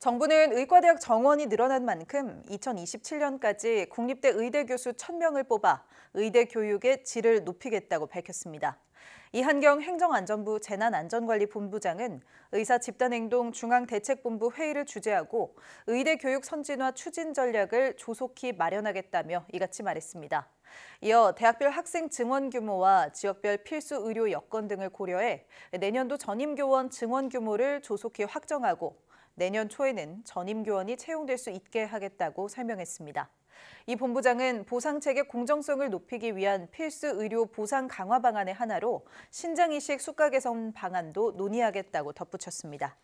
정부는 의과대학 정원이 늘어난 만큼 2027년까지 국립대 의대 교수 1000명을 뽑아 의대 교육의 질을 높이겠다고 밝혔습니다. 이한경 행정안전부 재난안전관리본부장은 의사 집단행동 중앙대책본부 회의를 주재하고 의대 교육 선진화 추진 전략을 조속히 마련하겠다며 이같이 말했습니다. 이어 대학별 학생 증원 규모와 지역별 필수 의료 여건 등을 고려해 내년도 전임 교원 증원 규모를 조속히 확정하고 내년 초에는 전임 교원이 채용될 수 있게 하겠다고 설명했습니다. 이 본부장은 보상책의 공정성을 높이기 위한 필수 의료 보상 강화 방안의 하나로 신장이식 수가 개선 방안도 논의하겠다고 덧붙였습니다.